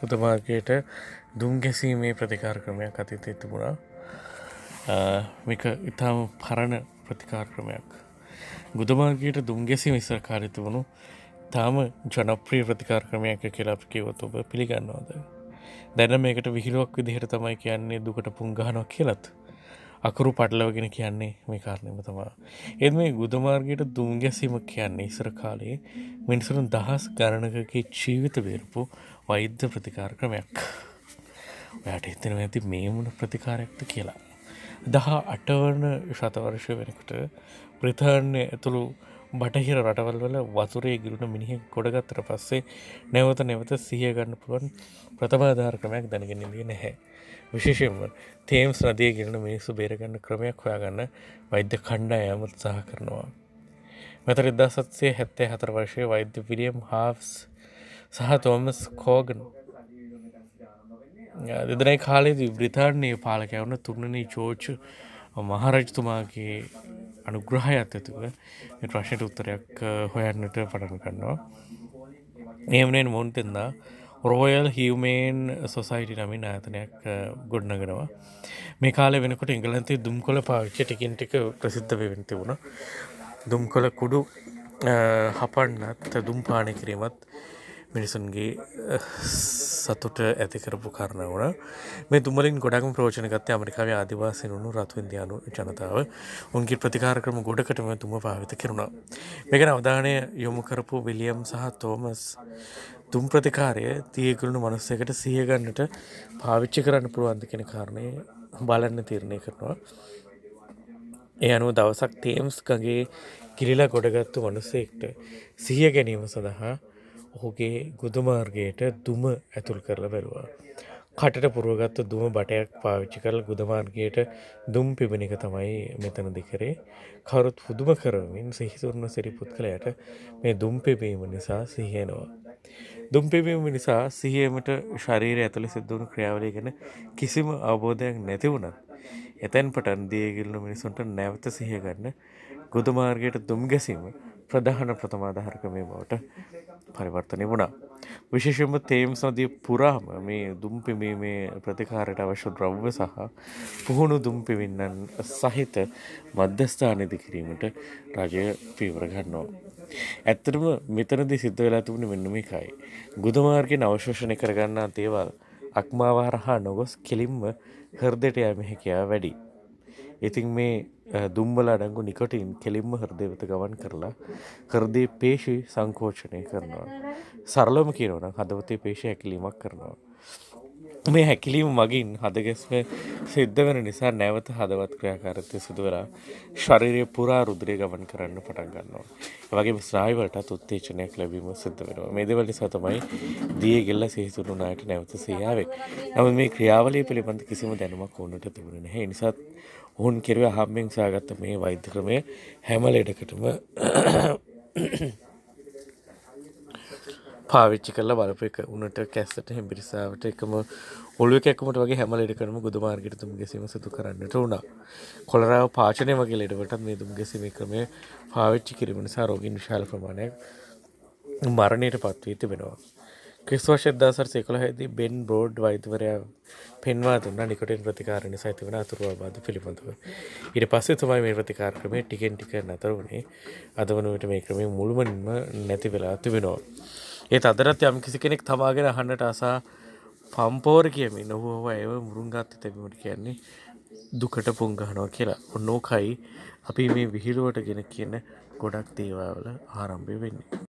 පුතමාගේට දුම් ගැසීමේ ප්‍රතිකාර ක්‍රමයක් අතීතය තිබුණා මේක ඉතාම පරණ ප්‍රතිකාර ක්‍රමයක් ගුදමාගේට දුම් ගැසීම ඉස්සර කාරිත වුණු තාම ජනප්‍රී ප්‍රතිකාර ක්‍රමයක කෙලාප් කිවොත් ඔබ පිළිගන්නවාද දැන මේකට විහිරුවක් විදිහට තමයි කියන්නේ දුකට පුංගානොක් කියලත් අකුරු පටලවගෙන කියන්නේ මේ කාරණයම තමා. එත් මේ ගුදමාර්ගයට දුම් ගැසීම කියන්නේ ඉසර කාලයේ මිනිසුරන් දහස් ගණනකගේ ජීවිත බේරපු වෛද්‍ය ප්‍රතිකාර ක්‍රමයක් ඔයාට හිතෙන ඇති මේ මුණ ප්‍රතිකාරයක්ද කියලා. දහ අටවන ශතවර්ෂ වෙනකට ප්‍රධාන්‍ය ඇතුළු බටහිර රටවල් වල වතුරේ ගිරුණ මිනිහ ගොඩගත්තර පස්සේ නැවත නැවත සියගන්න පුළුවන් ප්‍රථමාධාරක්‍රමයක් දැනගෙනදී නැහැ. විශේෂෙන්ම තේම්ස් නදිය ගෙනන මිනිස්සු බේරගන්න ක්‍රමයක් හොයාගන්න වෛද්‍ය කණ්ඩායමත් සහ කරනවා. මෙතර ඉදා සත්සේ හැත්තේ හතර වර්ෂය වෛද්‍ය විලියම් හාස් සහ තෝමස් කෝගන් දෙදනයි කාලේදී බ්‍රතාානය පාලකැවන තුන්නනේ චෝච් මහරජතුමාගේ අනුග්‍රහයත් ඇතුව ප්‍රශ්නයට උත්තරයක් හොයන්නට පටන් කන්නවා. ඒමනෙන් මොන් තෙන්දා රෝයල් හිවමේන් සොසයිටි නමින් ආතනයක් ගොඩ්නගෙනවා මේ කාල වෙනකොට ඉංගලන්තේ දුම් කොල පාවිච්ච ටිකින් ටික ප්‍රසිද්ධ වෙන් තිබුණ දුම් කොල කුඩු හපන්නත් දුම් පානය කිරීමත් මිනිසුන්ගේ සතුට ඇතිකරපු කරණ වන මේ දුමලින් ගොඩක් ප්‍රෝචනගත අමරිකාවේ ආදිවාසිනුණු රත්වන්දයානු ජනතාව උන්ගේ ප්‍රතිකාර කරම ගොඩකටම තුම භාවිත කරුණා. මෙකන අවධානය යොමු කරපු විලියම් සහ තෝමස් තුම් ප්‍රතිකාරය තියකුරුණු මනස්සකට සියගන්නට පාවිච්චි කරන්න පුළුවන්ද කෙන කාරණය බලන්න තීරණය කරනවා. ඒ අනුව දවසක් තේම්ස්කගේ කිරිලා ගොඩගත්තු මනුස්සෙක්ට සිහිය ගැනීම සඳහා ඔහුගේ ගුදමාර්ගයට දුම ඇතුල් කරලා බැලවා. කටට පුරුවගත්ත දුම බටයක් පාවිච්චි කරල ගුදමාර්ගයට දුම් පිබණික තමයි මෙතන දෙකරේ කරුත් පුදුම කරමින් සිහිතුරණ සිරිපුත් කළයට මේ දුම් පෙබීම නිසා සිහයනවා. දුම් පිබීම නිසා සිහියමට ශරීර ඇතුළ සිද්ධුණු ක්‍රියාවලය ගැන කිසිම අවබෝධයක් නැතිවුණත්. එතැන් පටන් දියගිල්ලු මිනිසුන්ට නැවත සිහගන්න ගුදමාර්ගයට දුම් ගැසීම ප්‍රධාන ප්‍රථමාධාර ක්‍රමය බවට පරිවර්තනය වුණා. විශේෂම තේම්ස් නදී පුරාම මේ දුම්පිමීමේ ප්‍රතිකාරයට අවශ්‍ය ද්‍රව්‍ය සහ පුහුණු දුම්පිවින්නන් සහිත මධ්‍යස්ථානදි කිරීමට රජය පීවර ගන්නවා. ඇත්තටම මෙතනදි සිද්ධ වෙලා තිබුණ මෙන්න මේකයි. ගුදමාර්ගෙන් අවශෝෂණය කරගන්නා තේවල් අක්මාවාරහා නොගොස් කෙලින්ම හර්දයට යම හැකියා වැඩි. ඉතින් මේ දුම්බල අඩංගු නිකොටින් කෙලින්ම හෘදේවත ගවන් කරලා හෘදේ පේශි සංකෝචනය කරනවා. සරලම කියනවන හදවතේ පේශය ඇකිලීමක් කරනවා. මේ හැකිලීම මගින් හදගැස්ම සිද්ධ වෙන නිසා නැවත හදවත් ක්‍රියාකාරත්වය සිදුවලා ශරීරය පුරා රුද්‍රය ගමන් කරන්න පටන් ගන්නවා. වගේ ස්්‍රායිවලටත් උත්තේචනයක් ලැබීම සිද්ධ වෙනවා. මේදවල නිසා තමයි දිය ගෙල්ල සේසුරුනායට නැවත සයාවේ. නම මේ ක්‍රියාවලය පිළිබඳ කිසිම දැනුමක් ඕනට තිබුණ නැහැ නිසාත් ඔවුන් කෙරව හම්බෙන් සාගත්ත මේ වෛද්‍ය ක්‍රමය හැම ලෙඩකටම පාවිච්චි කරලා බලප එක උනට කැස්සට හෙම්බිරිසාාවට එකම ඔලු එකකට වගේ හැමලෙඩකරම ගුදුමාර්ගිටතුම් ගැසීම සතු කරන්නට වුණා. කොළරාව පාචනය වගේ ලෙඩවටත් මේ දුම් ගැසීම ක්‍රමය පාවිච්චි කිරීම නිසා රෝගින් විශාල ප්‍රමාණයක් මරණයට පත්වී තිබෙනවා. කිස් වර්ෂ දාසර සේකොළහදී බෙන් බෝඩ් වෛතවරයා පෙන්වා දුන්න නිකොටින් ප්‍රතිකාර නිසා ඇති වන අතුරවාබාද පිළිබඳව. ඉට පස්සේ තමයි මේ ප්‍රතිකාර ක්‍රමේ ටිකෙන් ටික නතර වුණේ අද වනුවට මේ ක්‍රමේ මුළුමනින්ම නැති වෙලා තිබෙනවා. ඒත් අදරත් යම් කිසි කෙනෙක් තමාගෙන අහන්නට අසා පම්පෝර කියමින් නොහෝ ඇව මුරුන්ගත්ත තැබීමට කියන්නේ දුකට පුංගහනෝ කියලා ඔන්නෝකයි අපි මේ විහිළුවට ගෙන කියන ගොඩක් දේවාවල ආරම්භය වෙන්නේ.